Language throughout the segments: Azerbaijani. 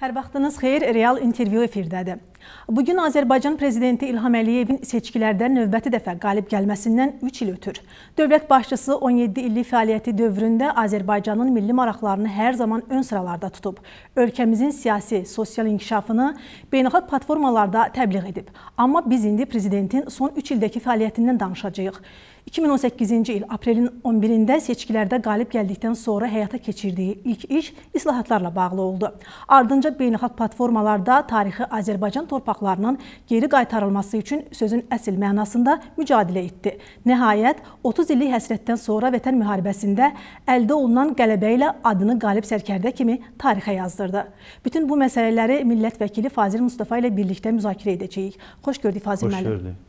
Hər vaxtınız xeyir, Real intervyu efirdədir. Bu gün Azərbaycan prezidenti İlham Əliyevin seçkilərdə növbəti dəfə qalib gəlməsindən 3 il ötür. Dövlət başçısı 17 illik fəaliyyəti dövründə Azərbaycanın milli maraqlarını hər zaman ön sıralarda tutub, ölkəmizin siyasi, sosial inkişafını beynəlxalq platformalarda təbliğ edib. Amma biz indi prezidentin son 3 ildəki fəaliyyətindən danışacağıq. 2018-ci il aprelin 11-də seçkilərdə qalib gəldikdən sonra həyata keçirdiyi ilk iş islahatlarla bağlı oldu. Ardınca beynəlxalq platformalarda tarixi Azərbaycan torpaqlarının geri qaytarılması üçün sözün əsl mənasında mücadilə etdi. Nəhayət 30 illik həsrətdən sonra Vətən müharibəsində əldə olunan qələbə ilə adını qalib sərkərdə kimi tarixə yazdırdı. Bütün bu məsələləri millət vəkili Fazil Mustafa ilə birlikdə müzakirə edəcəyik. Xoş gördük Fazil müəllim. Xoş gördük.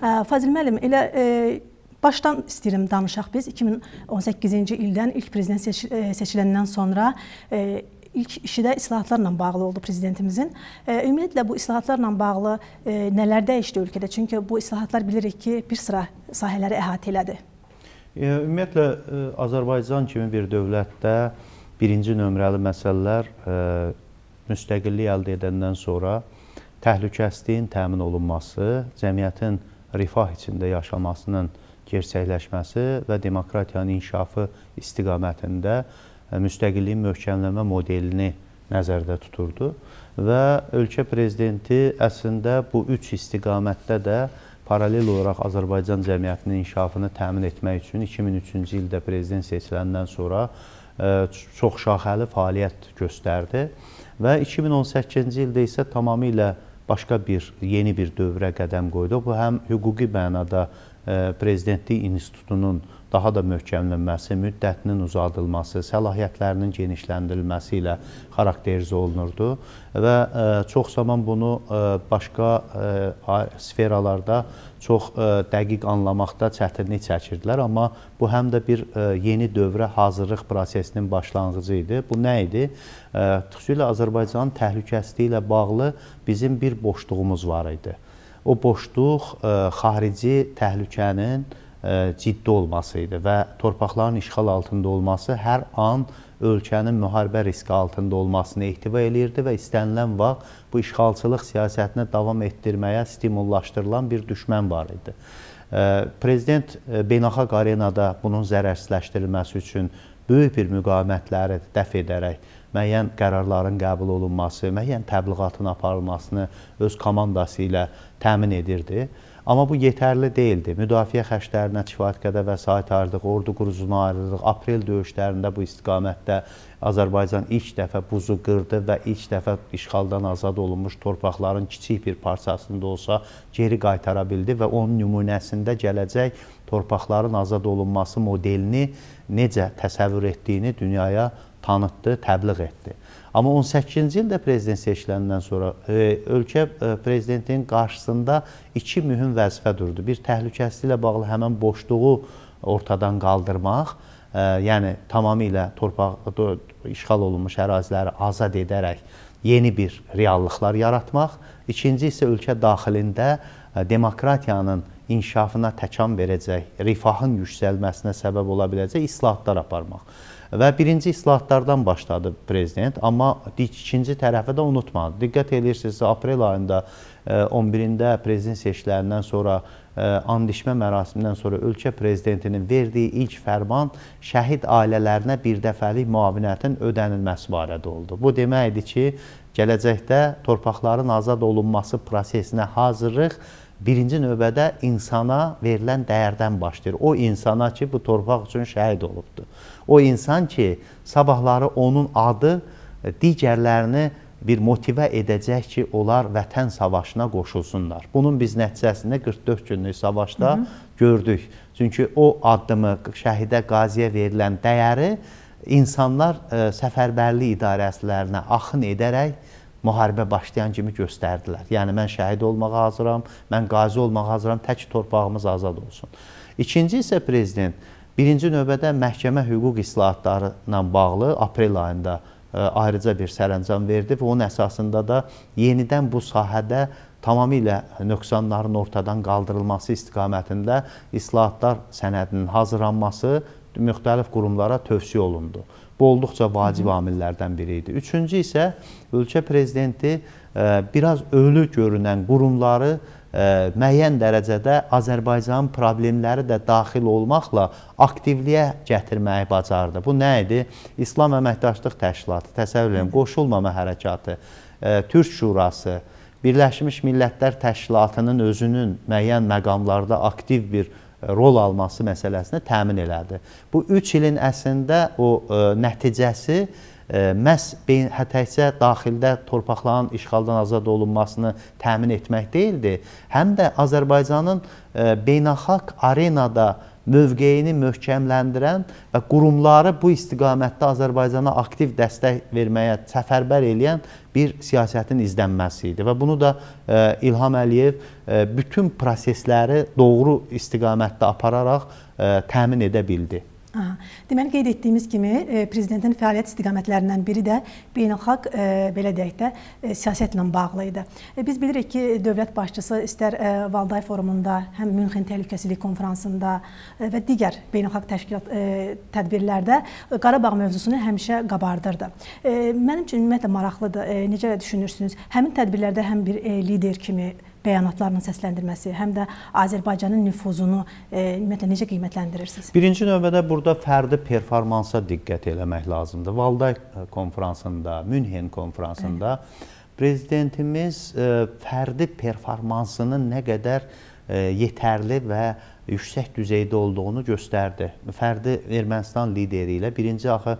Fazil müəllim, elə başdan istəyirəm danışaq biz 2018-ci ildən ilk prezident seç seçiləndən sonra ilk işi də islahatlarla bağlı oldu prezidentimizin. Ümumiyyətlə bu islahatlarla bağlı nələr dəyişdi ölkədə? Çünki bu islahatlar bilirik ki, bir sıra sahələri əhatə elədi. Ümumiyyətlə Azərbaycan kimi bir dövlətdə birinci nömrəli məsələlər müstəqillik əldə edəndən sonra təhlükəsizliyin təmin olunması, cəmiyyətin rifah içində yaşamasının gerçəkləşməsi və demokratiyanın inkişafı istiqamətində e, müstəqilliyin möhkəmlənmə modelini nəzərdə tuturdu və ölkə prezidenti əslində bu üç istiqamətdə də paralel olaraq Azərbaycan cəmiyyətinin inkişafını təmin etmək üçün 2003-cü ildə prezident seçiləndən sonra e, çox şaxəli fəaliyyət göstərdi və 2018-ci ildə isə tamamilə başqa bir yeni bir dövrə qədəm qoyduq. Bu həm hüquqi mənada e, prezidentlik institutunun daha da möhkəmlənməsi, müddətinin uzadılması, səlahiyyətlərinin genişləndirilməsi ilə xarakterizə olunurdu və e, çox zaman bunu e, başqa e, sferalarda çox dəqiq anlamaqda çətinlik çəkirdilər, amma bu həm də bir yeni dövrə hazırlıq prosesinin başlanğıcı idi. Bu nə idi? Xüsusilə Azərbaycanın təhlükəsizliyi ilə bağlı bizim bir boşluğumuz var idi. O boşluq xarici təhlükənin E, ciddi olması idi və torpaqların işğal altında olması hər an ölkənin müharibə riski altında olmasını ehtiva eləyirdi və istənilən vaxt bu işğalçılıq siyasətini davam etdirməyə stimullaşdırılan bir düşmən var idi. E, prezident e, beynəlxalq arenada bunun zərərsizləşdirilməsi üçün böyük bir müqavimətləri dəf edərək müəyyən qərarların qəbul olunması, müəyyən təbliğatın aparılmasını öz komandası ilə təmin edirdi. Amma bu yetərli deyildi. Müdafiə xərclərinə kifayət qədər vəsait ayırdıq, ordu quruzuna ayırdıq. Aprel döyüşlərində bu istiqamətdə Azərbaycan ilk dəfə buzu qırdı və ilk dəfə işğaldan azad olunmuş torpaqların kiçik bir parçasında olsa geri qaytara bildi və onun nümunəsində gələcək torpaqların azad olunması modelini necə təsəvvür etdiyini dünyaya tanıtdı, təbliğ etdi. Amma 18-ci ildə prezident seçiləndən sonra e, ölkə e, prezidentinin qarşısında iki mühüm vəzifə durdu. Bir təhlükəsizliklə bağlı həmin boşluğu ortadan qaldırmaq, e, yəni tamamilə torpaq işğal olunmuş əraziləri azad edərək yeni bir reallıqlar yaratmaq. İkinci isə ölkə daxilində e, demokratiyanın inkişafına təkan verəcək, rifahın yüksəlməsinə səbəb ola biləcək islahatlar aparmaq. Və birinci islahatlardan başladı prezident, amma ikinci tərəfə də unutmadı. Diqqət edirsinizsə, aprel ayında 11-də e, prezident seçkilərindən sonra e, andişmə mərasimindən sonra ölkə prezidentinin verdiyi ilk fərman şəhid ailələrinə birdəfəlik müavinətin ödənilməsi barədə oldu. Bu deməkdir ki, gələcəkdə torpaqların azad olunması prosesinə hazırlıq birinci növbədə insana verilən dəyərdən başlayır. O insana ki, bu torpaq üçün şəhid olubdur. O insan ki, sabahları onun adı e, digərlərini bir motivə edəcək ki, onlar vətən savaşına qoşulsunlar. Bunun biz nəticəsində 44 günlük savaşda Hı -hı. gördük. Çünki o addımı, şəhidə, qaziyə verilən dəyəri insanlar ə, e, səfərbərlik idarəçilərinə axın edərək müharibə başlayan kimi göstərdilər. Yəni mən şəhid olmağa hazıram, mən qazi olmağa hazıram, tək torpağımız azad olsun. İkinci isə prezident birinci növbədə məhkəmə hüquq islahatları ilə bağlı aprel ayında ə, e, ayrıca bir sərəncam verdi və onun əsasında da yenidən bu sahədə tamamilə nöqsanların ortadan qaldırılması istiqamətində islahatlar sənədinin hazırlanması müxtəlif qurumlara tövsiyə olundu. Bu olduqca vacib amillərdən biri idi. Üçüncü isə ölkə prezidenti e, biraz ölü görünən qurumları e, müəyyən dərəcədə Azərbaycanın problemləri də daxil olmaqla aktivliyə gətirməyi bacardı. Bu nə idi? İslam Əməkdaşlıq Təşkilatı, təsəvvür edin, Qoşulmama Hərəkatı, e, Türk Şurası, Birləşmiş Millətlər Təşkilatının özünün müəyyən məqamlarda aktiv bir rol alması məsələsini təmin elədi. Bu 3 ilin əslində o ə, e, nəticəsi ə, e, məhz beyin təkcə daxildə torpaqların işğaldan azad olunmasını təmin etmək deyildi, həm də Azərbaycanın ə, e, beynəlxalq arenada mövqeyini möhkəmləndirən və qurumları bu istiqamətdə Azərbaycana aktiv dəstək verməyə səfərbər eləyən bir siyasətin izlənməsi idi və bunu da e, İlham Əliyev e, bütün prosesləri doğru istiqamətdə apararaq e, təmin edə bildi. Aha. Deməli qeyd etdiyimiz kimi e, prezidentin fəaliyyət istiqamətlərindən biri də beynəlxalq e, belə deyək də e, siyasətlə bağlı idi. Biz bilirik ki, dövlət başçısı istər Valday forumunda, həm Münxen təhlükəsizlik konfransında və digər beynəlxalq təşkilat tədbirlərdə Qarabağ mövzusunu həmişə qabardırdı. Mənim üçün ümumiyyətlə maraqlıdır. Necə düşünürsünüz? Həmin tədbirlərdə həm bir lider kimi bəyanatlarının səsləndirməsi, həm də Azərbaycanın nüfuzunu e, ümumiyyətlə necə qiymətləndirirsiniz? Birinci növbədə burada fərdi performansa diqqət eləmək lazımdır. Valday e, konfransında, Münhen konfransında Əli. prezidentimiz e, fərdi performansının nə qədər E, yetərli və yüksək düzeydə olduğunu göstərdi. Fərdi Ermənistan lideri ilə birinci axı e,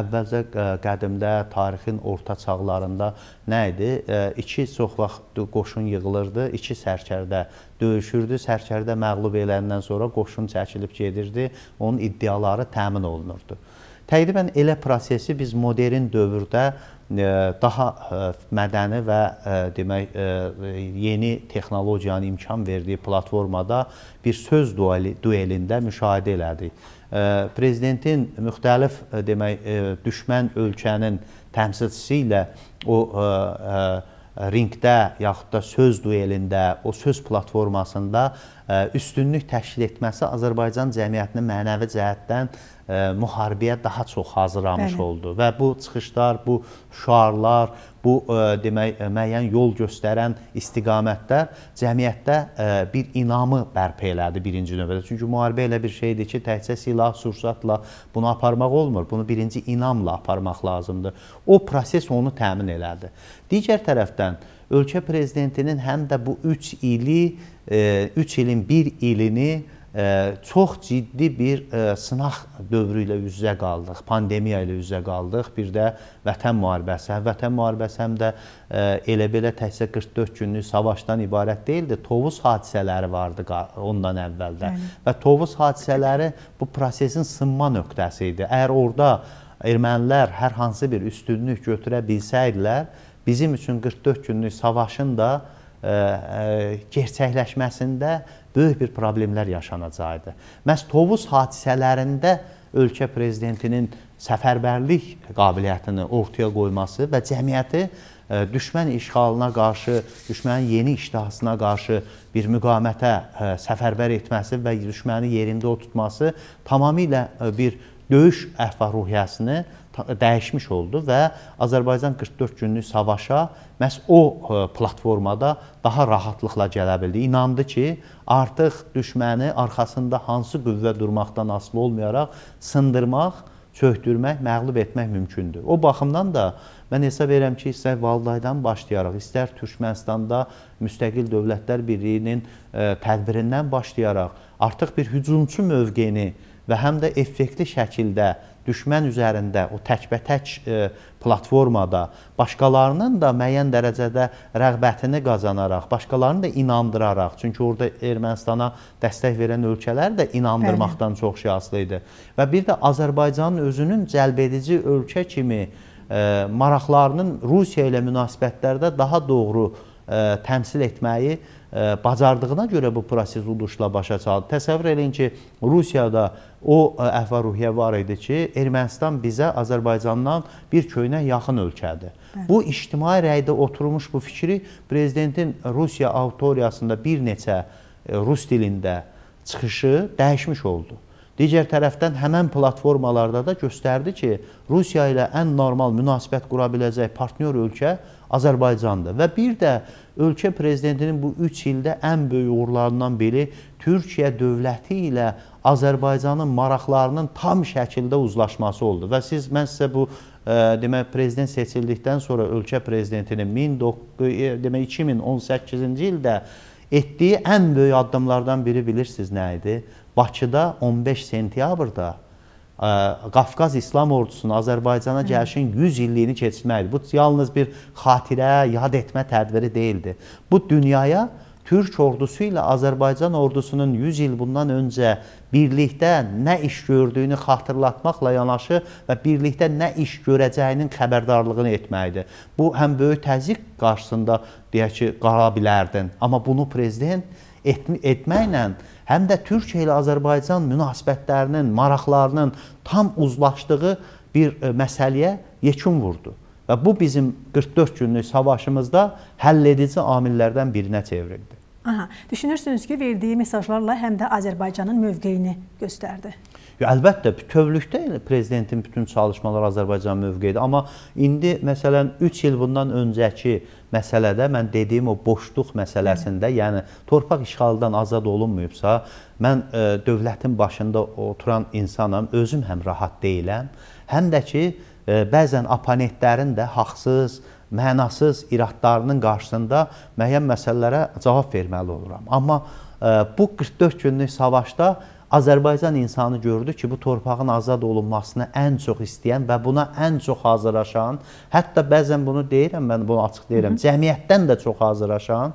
əvvəlcə qədimdə tarixin orta çağlarında nə idi? E, iki çox vaxt qoşun yığılırdı, iki sərkərdə döyüşürdü. Sərkərdə məğlub eləndən sonra qoşun çəkilib gedirdi, onun iddiaları təmin olunurdu. Təqribən elə prosesi biz modern dövrdə daha mədəni və demək yeni texnologiyanın imkan verdiyi platformada bir söz duelində müşahidə elədik. Prezidentin müxtəlif demək düşmən ölkənin təmsilçisi ilə o ringdə yaxud da söz duelində, o söz platformasında üstünlük təşkil etməsi Azərbaycan cəmiyyətini mənəvi cəhətdən müharibəyə daha çox hazırlamış Bəli. oldu və bu çıxışlar, bu şüarlar, bu demək müəyyən yol göstərən istiqamətlər cəmiyyətdə bir inamı bərpa elədi birinci növbədə. Çünki müharibə elə bir şeydir ki, təkcə silah, sursatla bunu aparmaq olmur. Bunu birinci inamla aparmaq lazımdır. O proses onu təmin elədi. Digər tərəfdən ölkə prezidentinin həm də bu 3 ili, 3 e, ilin 1 ilini e, çox ciddi bir e, sınaq dövrü ilə üz-üzə qaldıq, pandemiya ilə üz-üzə qaldıq, bir də vətən müharibəsi. Vətən müharibəsi həm də elə-belə təkcə 44 günlük savaşdan ibarət deyildi, Tovuz hadisələri vardı ondan əvvəldə Əli. və Tovuz hadisələri bu prosesin sınma nöqtəsi idi. Əgər orada ermənilər hər hansı bir üstünlük götürə bilsəydilər, bizim üçün 44 günlük savaşın da Ə, e, ə, e, gerçəkləşməsində böyük bir problemlər yaşanacaqdı. Məs Tovuz hadisələrində ölkə prezidentinin səfərbərlik qabiliyyətini ortaya qoyması və cəmiyyəti ə, e, düşmən işğalına qarşı, düşmənin yeni iştahasına qarşı bir müqamətə səfərbər etməsi və düşməni yerində o tutması tamamilə bir döyüş əhval-ruhiyyəsini dəyişmiş oldu və Azərbaycan 44 günlük savaşa məhz o e, platformada daha rahatlıqla gələ bildi. İnandı ki, artıq düşməni arxasında hansı qüvvə durmaqdan asılı olmayaraq sındırmaq, çöhdürmək, məğlub etmək mümkündür. O baxımdan da mən hesab edirəm ki, istər Valdaydan başlayaraq, istər Türkmənistanda müstəqil dövlətlər birliyinin e, tədbirindən başlayaraq artıq bir hücumçu mövqeyini və həm də effektli şəkildə düşmən üzərində o təkbətək -tək, e, platformada başqalarının da müəyyən dərəcədə rəğbətini qazanaraq, başqalarını da inandıraraq, çünki orada Ermənistana dəstək verən ölkələr də inandırmaqdan Bəli. çox şey asılı idi. Və bir də Azərbaycanın özünün cəlbedici ölkə kimi ə, e, maraqlarının Rusiya ilə münasibətlərdə daha doğru ə, e, təmsil etməyi ə, e, bacardığına görə bu proses uduşla başa çatdı. Təsəvvür edin ki, Rusiyada o e, əhval-ruhiyyə var idi ki, Ermənistan bizə Azərbaycandan bir köynə yaxın ölkədir. Bəli. Bu ictimai rəydə oturmuş bu fikri prezidentin Rusiya auditoriyasında bir neçə rus dilində çıxışı dəyişmiş oldu. Digər tərəfdən həmən platformalarda da göstərdi ki, Rusiya ilə ən normal münasibət qura biləcək partnyor ölkə Ermənistandır. Azərbaycanda və bir də ölkə prezidentinin bu 3 ildə ən böyük uğurlarından biri Türkiyə dövləti ilə Azərbaycanın maraqlarının tam şəkildə uzlaşması oldu. Və siz mən sizə bu ə, e, demək prezident seçildikdən sonra ölkə prezidentinin 19 e, demək 2018-ci ildə etdiyi ən böyük addımlardan biri bilirsiniz nə idi? Bakıda 15 sentyabrda Qafqaz İslam ordusunun Azərbaycana gəlişin 100 illiyini keçirməkdir. Bu yalnız bir xatirə, yad etmə tədbiri deyildi. Bu dünyaya Türk ordusu ilə Azərbaycan ordusunun 100 il bundan öncə birlikdə nə iş gördüyünü xatırlatmaqla yanaşı və birlikdə nə iş görəcəyinin xəbərdarlığını etməkdir. Bu həm böyük təzyiq qarşısında deyək ki, qala bilərdin, amma bunu prezident et etməklə həm də Türkiyə ilə Azərbaycan münasibətlərinin, maraqlarının tam uzlaşdığı bir e, məsələyə yekun vurdu. Və bu bizim 44 günlük savaşımızda həll edici amillərdən birinə çevrildi. Aha, düşünürsünüz ki, verdiyi mesajlarla həm də Azərbaycanın mövqeyini göstərdi. Ya, əlbəttə, bütövlükdə elə prezidentin bütün çalışmaları Azərbaycan mövqeyidir. Amma indi, məsələn, 3 il bundan öncəki məsələdə mən dediyim o boşluq məsələsində, Hı. yəni torpaq işğaldan azad olunmayıbsa, mən ə, e, dövlətin başında oturan insanam, özüm həm rahat deyiləm, həm də ki, ə, e, bəzən oponentlərin də haqsız, mənasız iradlarının qarşısında müəyyən məsələlərə cavab verməli oluram. Amma ə, e, bu 44 günlük savaşda Azərbaycan insanı gördü ki, bu torpağın azad olunmasını ən çox istəyən və buna ən çox hazırlaşan, hətta bəzən bunu deyirəm, mən bunu açıq deyirəm, Hı -hı. cəmiyyətdən də çox hazırlaşan,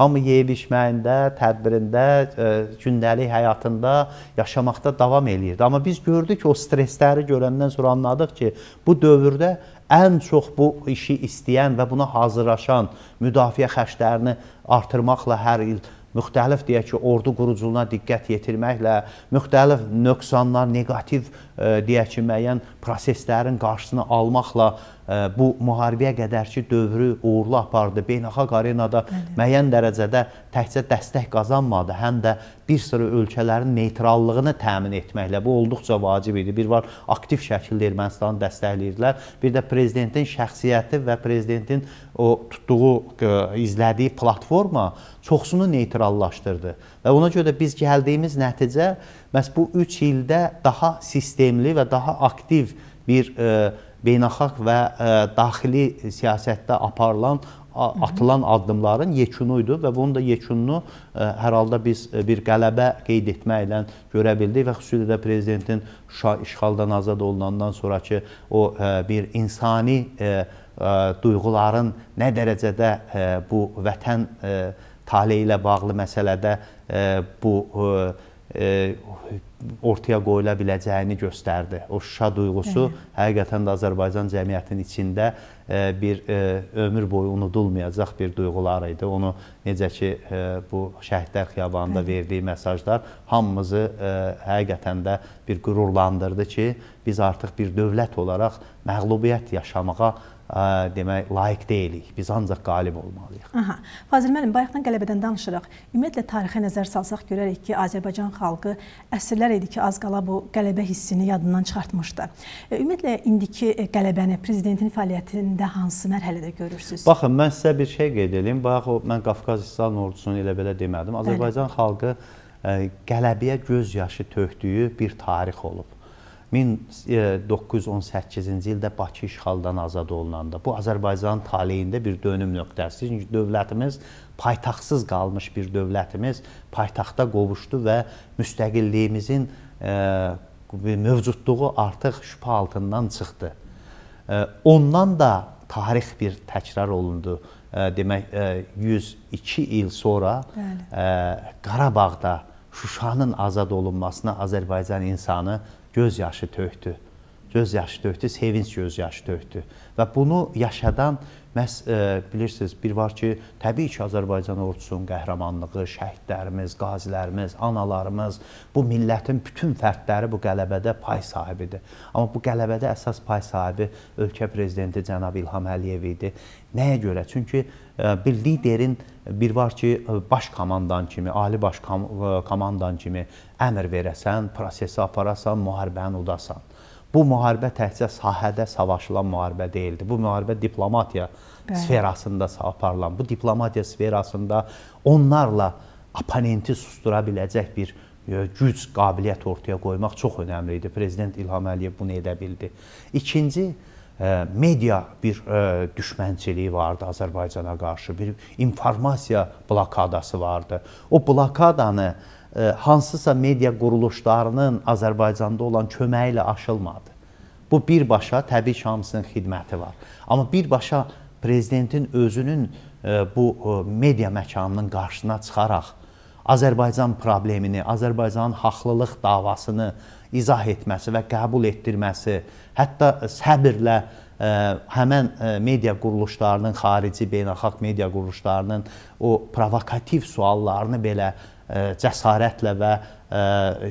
hamı yeyib-içməyində, tədbirində, ə, e, gündəlik həyatında yaşamaqda davam eləyirdi. Amma biz gördük o stressləri görəndən sonra anladıq ki, bu dövrdə ən çox bu işi istəyən və buna hazırlaşan müdafiə xərclərini artırmaqla hər il müxtəlif deyək ki, ordu quruculuğuna diqqət yetirməklə, müxtəlif nöqsanlar, negativ deyək ki, müəyyən proseslərin qarşısını almaqla e, bu müharibəyə qədərki dövrü uğurlu apardı. Beynəlxalq arenada Bəli. müəyyən dərəcədə təkcə dəstək qazanmadı, həm də bir sıra ölkələrin neytrallığını təmin etməklə bu olduqca vacib idi. Bir var aktiv şəkildə Ermənistanı dəstəkləyirdilər, bir də prezidentin şəxsiyyəti və prezidentin o tutduğu, e, izlədiyi platforma çoxsunu neytrallaşdırdı. Və ona görə də biz gəldiyimiz nəticə məhz bu 3 ildə daha sistemli və daha aktiv bir e, beynəlxalq və e, daxili siyasətdə aparılan atılan addımların yekunu idi və bunun da yekununu e, hər halda biz e, bir qələbə qeyd etməklə görə bildik və xüsusilə də prezidentin Şuşa işğaldan azad olunandan sonrakı o e, bir insani duyğuların nə dərəcədə bu vətən tale ilə bağlı məsələdə e, bu e, e, ortaya qoyula biləcəyini göstərdi. O şuşa duyğusu həqiqətən də Azərbaycan cəmiyyətinin içində bir ömür boyu unudulmayacaq bir duyğular idi. Onu necə ki bu Şəhidlər Xiyabanında verdiyi mesajlar hamımızı həqiqətən də bir qürurlandırdı ki, biz artıq bir dövlət olaraq məğlubiyyət yaşamağa başladıq demək layiq deyilik. Biz ancaq qalib olmalıyıq. Aha. Fazil müəllim, bayaqdan qələbədən danışırıq. Ümumiyyətlə tarixə nəzər salsaq görərik ki, Azərbaycan xalqı əsrlər idi ki, az qala bu qələbə hissini yadından çıxartmışdı. E, ümumiyyətlə indiki e, qələbəni prezidentin fəaliyyətində hansı mərhələdə görürsüz? Baxın, mən sizə bir şey qeyd edeyim. Bayaq mən Qafqaz İslam ordusunu elə belə demədim. Azərbaycan Bəli. xalqı e, qələbəyə göz yaşı tökdüyü bir tarix olub. 1918-ci e, ildə Bakı işğaldan azad olunanda bu Azərbaycanın taleyində bir dönüm nöqtəsi. Çünki dövlətimiz paytaxtsız qalmış bir dövlətimiz paytaxta qovuşdu və müstəqilliyimizin e, mövcudluğu artıq şübhə altından çıxdı. E, ondan da tarix bir təkrar olundu. Demək 102 il sonra Bəli. Qarabağda Şuşanın azad olunmasına Azərbaycan insanı göz yaşı tökdü. Göz yaşı tökdü, sevinç göz yaşı tökdü. Və bunu yaşadan Məhz e, bilirsiniz, bir var ki, təbii ki, Azərbaycan ordusunun qəhrəmanlığı, şəhidlərimiz, qazilərimiz, analarımız, bu millətin bütün fərdləri bu qələbədə pay sahibidir. Amma bu qələbədə əsas pay sahibi ölkə prezidenti cənab İlham Əliyev idi. Nəyə görə? Çünki e, bir liderin bir var ki, e, baş komandan kimi, ali baş komandan kimi əmr verəsən, prosesi aparasan, müharibəni udasan. Bu müharibə təkcə sahədə savaşılan müharibə deyildi. Bu müharibə diplomatiya Bəli. sferasında aparılan, bu diplomatiya sferasında onlarla oponenti sustura biləcək bir e, güc, qabiliyyət ortaya qoymaq çox önəmli idi. Prezident İlham Əliyev bunu edə bildi. İkinci ə, e, media bir ə, e, düşmənçiliyi vardı Azərbaycana qarşı, bir informasiya blokadası vardı. O blokadanı hansısa media quruluşlarının Azərbaycanda olan köməyi ilə aşılmadı. Bu birbaşa təbii ki, hamısının xidməti var. Amma birbaşa prezidentin özünün e, bu e, media məkanının qarşısına çıxaraq Azərbaycan problemini, Azərbaycanın haqlılıq davasını izah etməsi və qəbul etdirməsi, hətta səbirlə ə, e, həmən ə, media quruluşlarının, xarici beynəlxalq media quruluşlarının o provokativ suallarını belə E, cəsarətlə və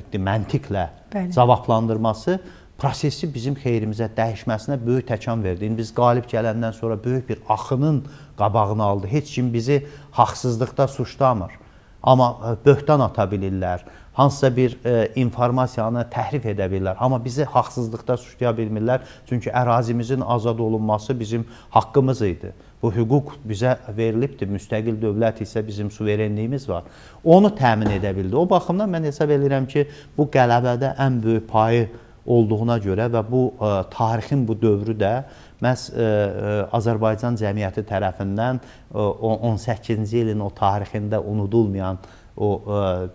e, məntiqlə Bəli. cavablandırması prosesi bizim xeyrimizə dəyişməsinə böyük təkan verdi. İndi biz qalib gələndən sonra böyük bir axının qabağını aldı. Heç kim bizi haqsızlıqda suçlamır. Amma e, böhtan ata bilirlər. Hansısa bir e, informasiyanı təhrif edə bilirlər. Amma bizi haqsızlıqda suçlaya bilmirlər. Çünki ərazimizin azad olunması bizim haqqımız idi. Bu hüquq bizə verilibdir. Müstəqil dövlət isə bizim suverenliyimiz var. Onu təmin edə bildi. O baxımdan mən hesab edirəm ki, bu qələbədə ən böyük payı olduğuna görə və bu ə, e, tarixin bu dövrü də məhz ə, e, e, Azərbaycan cəmiyyəti tərəfindən ə, 18-ci ilin o tarixində unudulmayan ə, o e,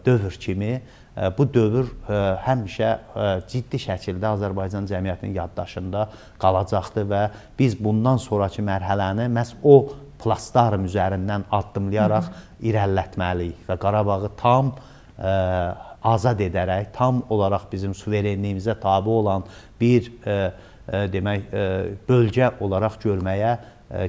dövr kimi e, bu dövr e, həmişə ciddi şəkildə Azərbaycan cəmiyyətinin yaddaşında qalacaqdır və biz bundan sonrakı mərhələni məhz o plastarım üzərindən addımlayaraq irəlilətməliyik və Qarabağı tam azad edərək, tam olaraq bizim suverenliyimizə tabi olan bir demək bölgə olaraq görməyə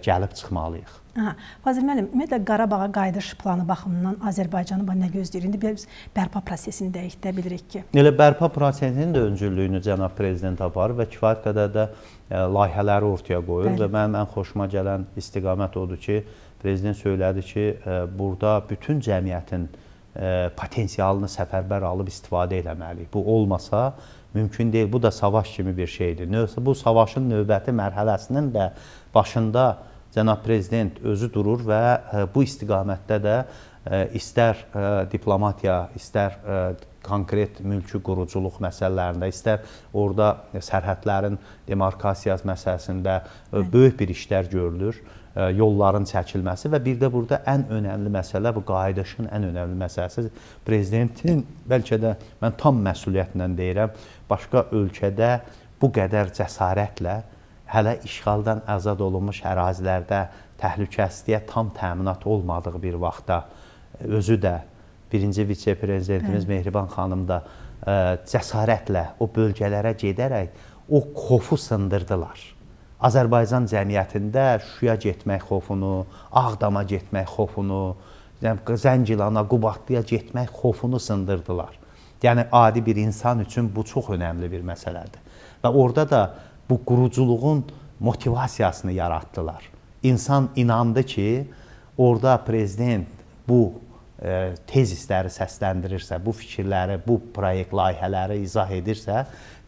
gəlib çıxmalıyıq. Aha. Fazil müəllim, ümumiyyətlə Qarabağa qayıdış planı baxımından Azərbaycanı nə gözləyir? İndi biz bərpa prosesini dəqiq də bilirik ki. Elə bərpa prosesinin də öncüllüyünü cənab prezident aparır və kifayət qədər də e, layihələri ortaya qoyur Bəli. və mənim ən xoşuma gələn istiqamət odur ki, prezident söylədi ki, e, burada bütün cəmiyyətin e, potensialını səfərbər alıb istifadə eləməliyik. Bu olmasa mümkün deyil. Bu da savaş kimi bir şeydir. Bu savaşın növbəti mərhələsinin də başında cənab prezident özü durur və e, bu istiqamətdə də e, istər e, diplomatiya, istər konkret mülki quruculuq məsələlərində, istər orada sərhədlərin demarkasiyası məsələsində böyük bir işlər görülür yolların çəkilməsi və bir də burada ən önəmli məsələ bu qayıdışın ən önəmli məsələsi prezidentin bəlkə də mən tam məsuliyyətlə deyirəm başqa ölkədə bu qədər cəsarətlə hələ işğaldan azad olunmuş ərazilərdə təhlükəsizliyə tam təminat olmadığı bir vaxtda e, özü də birinci vitse-prezidentimiz Mehriban xanım da ə, e, cəsarətlə o bölgələrə gedərək o xofu sındırdılar. Azərbaycan cəmiyyətində Şuşaya getmək xofunu, Ağdama getmək xofunu, yəni Zəngilana, Qubadlıya getmək xofunu sındırdılar. Yəni adi bir insan üçün bu çox önəmli bir məsələdir. Və orada da bu quruculuğun motivasiyasını yaratdılar. İnsan inandı ki, orada prezident bu e, tezisləri səsləndirirsə, bu fikirləri, bu proyekt layihələri izah edirsə,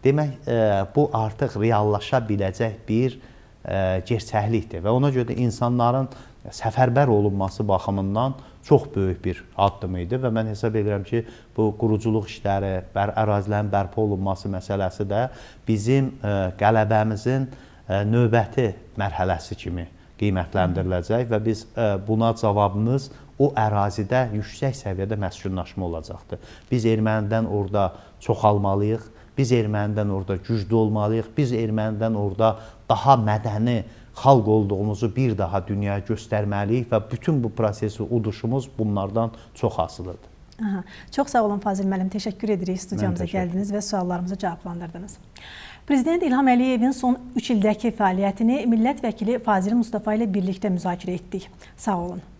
demək e, bu artıq reallaşa biləcək bir e, gerçəklikdir və ona görə də insanların səfərbər olunması baxımından çox böyük bir addım idi və mən hesab edirəm ki, bu quruculuq işləri, bər ərazilərin bərpa olunması məsələsi də bizim e, qələbəmizin e, növbəti mərhələsi kimi qiymətləndiriləcək və biz e, buna cavabımız o ərazidə yüksək səviyyədə məskunlaşma olacaqdır. Biz ermənidən orada çoxalmalıyıq, biz ermənidən orada güclü olmalıyıq, biz ermənidən orada daha mədəni xalq olduğumuzu bir daha dünyaya göstərməliyik və bütün bu prosesi uduşumuz bunlardan çox asılıdır. Aha. Çox sağ olun Fazil müəllim. Təşəkkür edirik studiyamıza gəldiniz və suallarımızı cavablandırdınız. Prezident İlham Əliyevin son 3 ildəki fəaliyyətini millət vəkili Fazil Mustafa ilə birlikdə müzakirə etdik. Sağ olun.